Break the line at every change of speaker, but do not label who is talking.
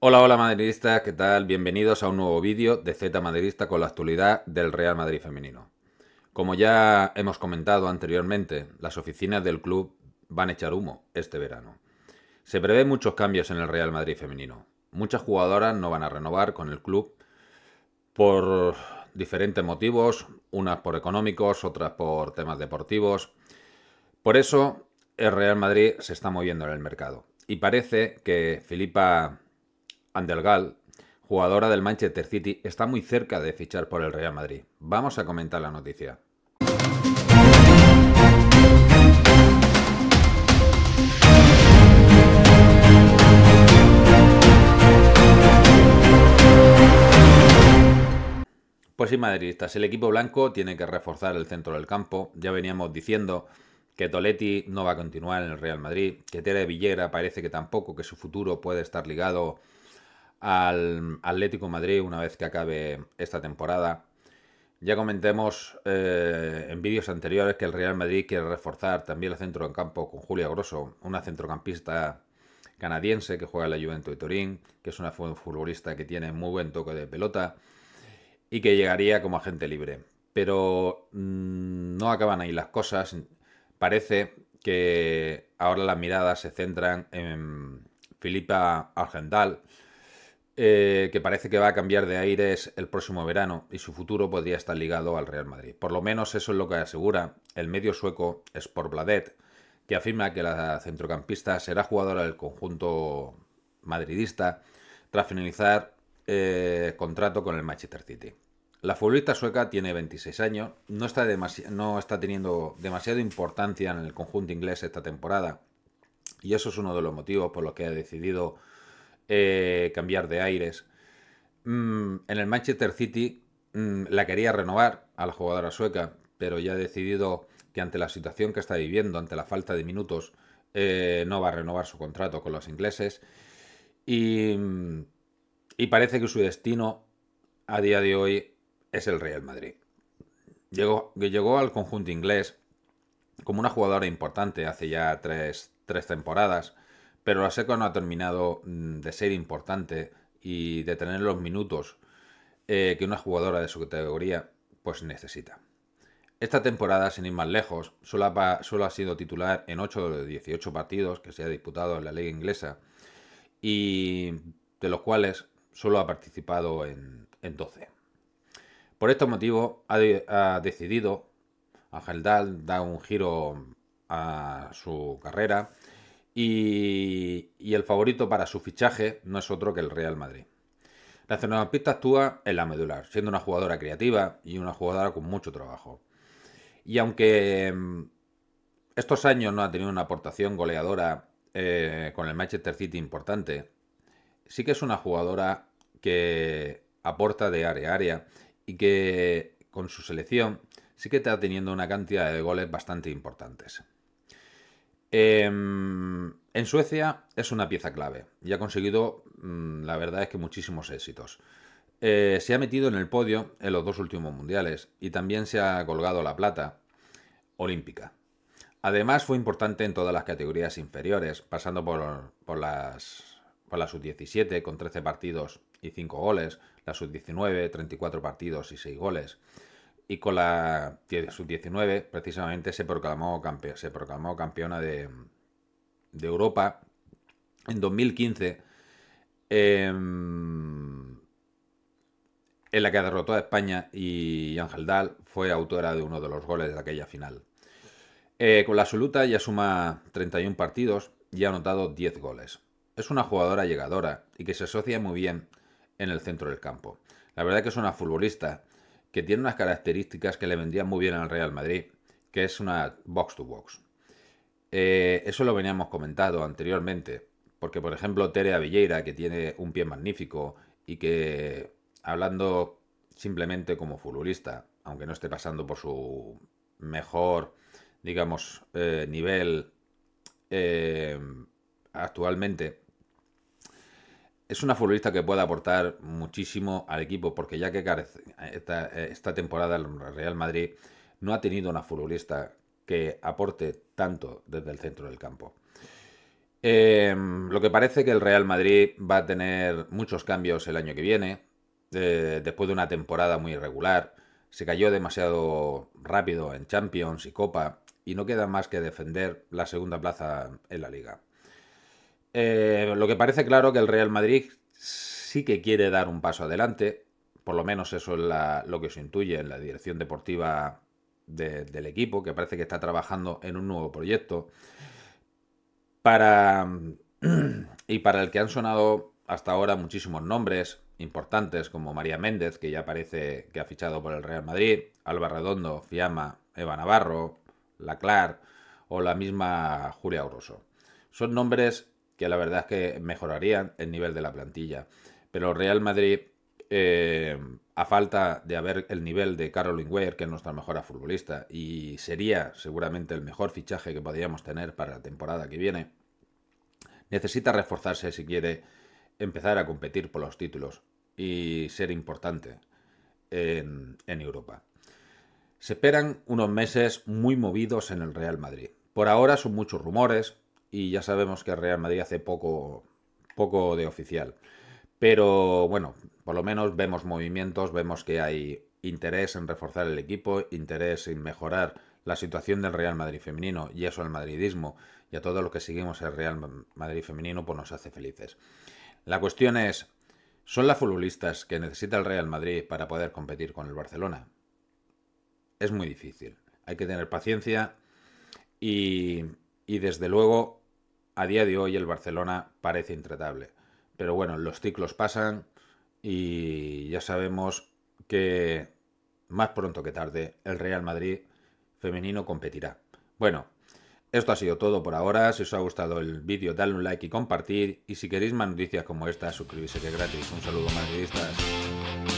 Hola, hola madridistas, ¿qué tal? Bienvenidos a un nuevo vídeo de Z Madridista con la actualidad del Real Madrid femenino. Como ya hemos comentado anteriormente, las oficinas del club van a echar humo este verano. Se prevé muchos cambios en el Real Madrid femenino. Muchas jugadoras no van a renovar con el club por diferentes motivos, unas por económicos, otras por temas deportivos. Por eso el Real Madrid se está moviendo en el mercado. Y parece que Filipa Andelgal, jugadora del Manchester City, está muy cerca de fichar por el Real Madrid. Vamos a comentar la noticia. Pues sí, madridistas, el equipo blanco tiene que reforzar el centro del campo. Ya veníamos diciendo que Toletti no va a continuar en el Real Madrid, que Tere Villera parece que tampoco, que su futuro puede estar ligado al Atlético Madrid una vez que acabe esta temporada. Ya comentemos eh, en vídeos anteriores que el Real Madrid quiere reforzar también el centro en campo con Julia Grosso, una centrocampista canadiense que juega en la Juventud de Turín, que es una futbolista que tiene muy buen toque de pelota y que llegaría como agente libre. Pero mm, no acaban ahí las cosas. Parece que ahora las miradas se centran en Filipa Argental eh, que parece que va a cambiar de aires el próximo verano y su futuro podría estar ligado al Real Madrid. Por lo menos eso es lo que asegura el medio sueco Sportbladet, que afirma que la centrocampista será jugadora del conjunto madridista tras finalizar eh, contrato con el Manchester City. La futbolista sueca tiene 26 años, no está, no está teniendo demasiada importancia en el conjunto inglés esta temporada y eso es uno de los motivos por los que ha decidido eh, cambiar de aires. Mm, en el Manchester City mm, la quería renovar a la jugadora sueca, pero ya ha decidido que ante la situación que está viviendo, ante la falta de minutos, eh, no va a renovar su contrato con los ingleses. Y, parece que su destino a día de hoy es el Real Madrid. Llegó, llegó al conjunto inglés como una jugadora importante hace ya tres temporadas pero la SECO no ha terminado mm, de ser importante y de tener los minutos eh, que una jugadora de su categoría pues necesita. Esta temporada, sin ir más lejos, solo ha, ha sido titular en 8 de los 18 partidos que se ha disputado en la liga inglesa y de los cuales solo ha participado en, 12. Por este motivo ha, decidido Ángel Dal da un giro a su carrera y, el favorito para su fichaje no es otro que el Real Madrid. La Pista actúa en la medular, siendo una jugadora creativa y una jugadora con mucho trabajo. Y aunque mm, estos años no ha tenido una aportación goleadora eh, con el Manchester City importante, sí que es una jugadora que aporta de área a área y que con su selección sí que está teniendo una cantidad de goles bastante importantes. Em, en Suecia es una pieza clave y ha conseguido, mm, la verdad es que muchísimos éxitos. Eh, se ha metido en el podio en los dos últimos mundiales y también se ha colgado la plata olímpica. Además fue importante en todas las categorías inferiores, pasando por, las, por la sub-17 con 13 partidos y 5 goles, la sub-19 34 partidos y 6 goles, y con la sub-19 precisamente se proclamó, campe se proclamó campeona de, de, Europa en 2015, em, en la que derrotó a España y Ángel Dahl fue autora de uno de los goles de aquella final. Eh, con la absoluta ya suma 31 partidos y ha anotado 10 goles. Es una jugadora llegadora y que se asocia muy bien en el centro del campo. La verdad que es una futbolista que tiene unas características que le vendían muy bien al Real Madrid, que es una box to box. Eh, eso lo veníamos comentado anteriormente, porque por ejemplo Tere Avilleira, que tiene un pie magnífico y que hablando simplemente como futbolista, aunque no esté pasando por su mejor, digamos, eh, nivel eh, actualmente, es una futbolista que puede aportar muchísimo al equipo, porque ya que eh, eh, esta, temporada el Real Madrid no ha tenido una futbolista que aporte tanto desde el centro del campo. Em, lo que parece que el Real Madrid va a tener muchos cambios el año que viene, eh, después de una temporada muy irregular. Se cayó demasiado rápido en Champions y Copa y no queda más que defender la segunda plaza en la liga. Eh, lo que parece claro que el Real Madrid sí que quiere dar un paso adelante, por lo menos eso es lo que se intuye en la dirección deportiva del equipo, que parece que está trabajando en un nuevo proyecto, para, y para el que han sonado hasta ahora muchísimos nombres importantes, como María Méndez, que ya parece que ha fichado por el Real Madrid, Alba Redondo, Fiamma, Eva Navarro, Laclar o la misma Julia Oroso. Son nombres que la verdad es que mejorarían el nivel de la plantilla. Pero Real Madrid, eh, a falta de haber el nivel de Caroline Weir, que es nuestra mejor futbolista, y sería seguramente el mejor fichaje que podríamos tener para la temporada que viene, necesita reforzarse si quiere empezar a competir por los títulos y ser importante en Europa. Se esperan unos meses muy movidos en el Real Madrid. Por ahora son muchos rumores, y ya sabemos que Real Madrid hace poco, poco de oficial. Pero bueno, por lo menos vemos movimientos, vemos que hay interés en reforzar el equipo, interés en mejorar la situación del Real Madrid femenino y eso al madridismo y a todo lo que seguimos el Real Madrid femenino pues nos hace felices. La cuestión es, ¿son las futbolistas que necesita el Real Madrid para poder competir con el Barcelona? Es muy difícil, hay que tener paciencia y, y desde luego a día de hoy el Barcelona parece intratable. Pero bueno, los ciclos pasan y ya sabemos que más pronto que tarde el Real Madrid femenino competirá. Bueno, esto ha sido todo por ahora. Si os ha gustado el vídeo, dale un like y compartir. Y si queréis más noticias como esta, suscribirse que es gratis. Un saludo madridistas.